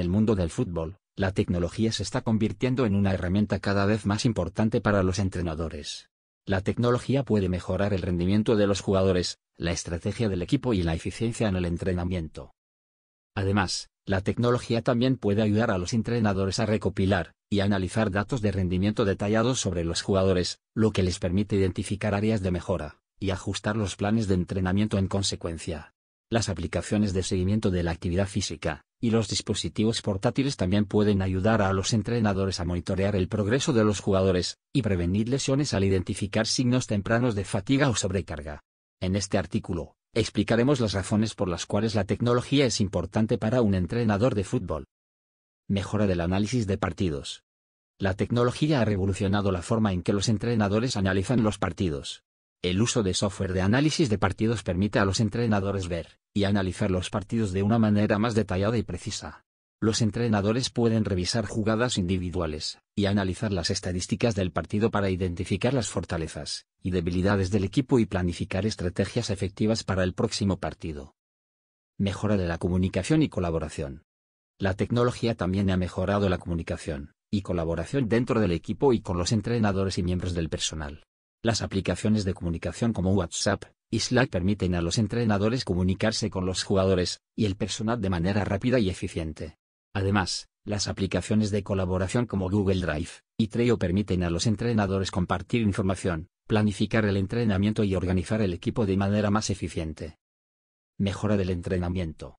el mundo del fútbol, la tecnología se está convirtiendo en una herramienta cada vez más importante para los entrenadores. La tecnología puede mejorar el rendimiento de los jugadores, la estrategia del equipo y la eficiencia en el entrenamiento. Además, la tecnología también puede ayudar a los entrenadores a recopilar y analizar datos de rendimiento detallados sobre los jugadores, lo que les permite identificar áreas de mejora y ajustar los planes de entrenamiento en consecuencia. Las aplicaciones de seguimiento de la actividad física, y los dispositivos portátiles también pueden ayudar a los entrenadores a monitorear el progreso de los jugadores, y prevenir lesiones al identificar signos tempranos de fatiga o sobrecarga. En este artículo, explicaremos las razones por las cuales la tecnología es importante para un entrenador de fútbol. Mejora del análisis de partidos. La tecnología ha revolucionado la forma en que los entrenadores analizan los partidos. El uso de software de análisis de partidos permite a los entrenadores ver, y analizar los partidos de una manera más detallada y precisa. Los entrenadores pueden revisar jugadas individuales, y analizar las estadísticas del partido para identificar las fortalezas y debilidades del equipo y planificar estrategias efectivas para el próximo partido. Mejora de la comunicación y colaboración. La tecnología también ha mejorado la comunicación y colaboración dentro del equipo y con los entrenadores y miembros del personal. Las aplicaciones de comunicación como WhatsApp, y Slack permiten a los entrenadores comunicarse con los jugadores y el personal de manera rápida y eficiente. Además, las aplicaciones de colaboración como Google Drive y Trello permiten a los entrenadores compartir información, planificar el entrenamiento y organizar el equipo de manera más eficiente. Mejora del entrenamiento.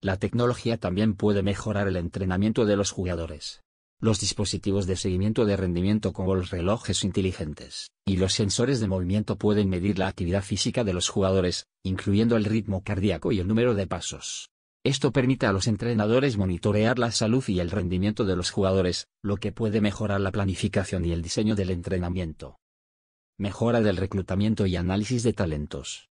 La tecnología también puede mejorar el entrenamiento de los jugadores los dispositivos de seguimiento de rendimiento como los relojes inteligentes, y los sensores de movimiento pueden medir la actividad física de los jugadores, incluyendo el ritmo cardíaco y el número de pasos. Esto permite a los entrenadores monitorear la salud y el rendimiento de los jugadores, lo que puede mejorar la planificación y el diseño del entrenamiento. Mejora del reclutamiento y análisis de talentos.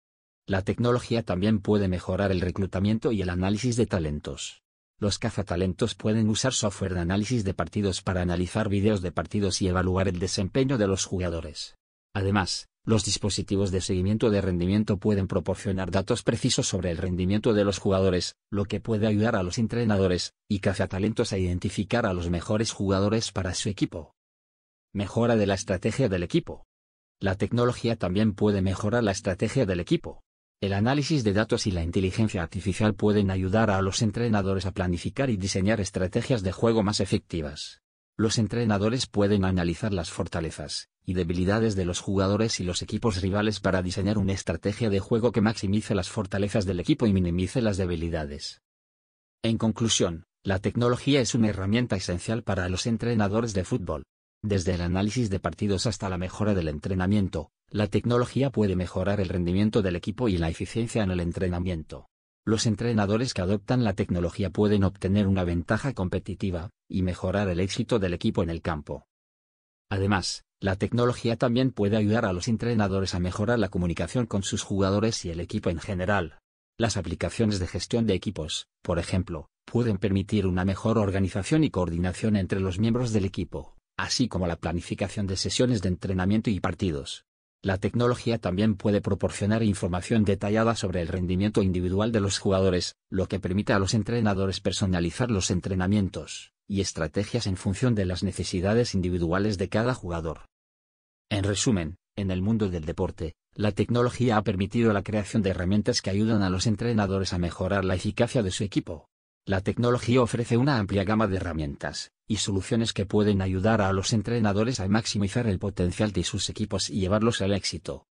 La tecnología también puede mejorar el reclutamiento y el análisis de talentos. Los cazatalentos pueden usar software de análisis de partidos para analizar videos de partidos y evaluar el desempeño de los jugadores. Además, los dispositivos de seguimiento de rendimiento pueden proporcionar datos precisos sobre el rendimiento de los jugadores, lo que puede ayudar a los entrenadores y cazatalentos a identificar a los mejores jugadores para su equipo. Mejora de la estrategia del equipo. La tecnología también puede mejorar la estrategia del equipo. El análisis de datos y la inteligencia artificial pueden ayudar a los entrenadores a planificar y diseñar estrategias de juego más efectivas. Los entrenadores pueden analizar las fortalezas y debilidades de los jugadores y los equipos rivales para diseñar una estrategia de juego que maximice las fortalezas del equipo y minimice las debilidades. En conclusión, la tecnología es una herramienta esencial para los entrenadores de fútbol, desde el análisis de partidos hasta la mejora del entrenamiento, la tecnología puede mejorar el rendimiento del equipo y la eficiencia en el entrenamiento. Los entrenadores que adoptan la tecnología pueden obtener una ventaja competitiva, y mejorar el éxito del equipo en el campo. Además, la tecnología también puede ayudar a los entrenadores a mejorar la comunicación con sus jugadores y el equipo en general. Las aplicaciones de gestión de equipos, por ejemplo, pueden permitir una mejor organización y coordinación entre los miembros del equipo así como la planificación de sesiones de entrenamiento y partidos. La tecnología también puede proporcionar información detallada sobre el rendimiento individual de los jugadores, lo que permite a los entrenadores personalizar los entrenamientos y estrategias en función de las necesidades individuales de cada jugador. En resumen, en el mundo del deporte, la tecnología ha permitido la creación de herramientas que ayudan a los entrenadores a mejorar la eficacia de su equipo, la tecnología ofrece una amplia gama de herramientas y soluciones que pueden ayudar a los entrenadores a maximizar el potencial de sus equipos y llevarlos al éxito.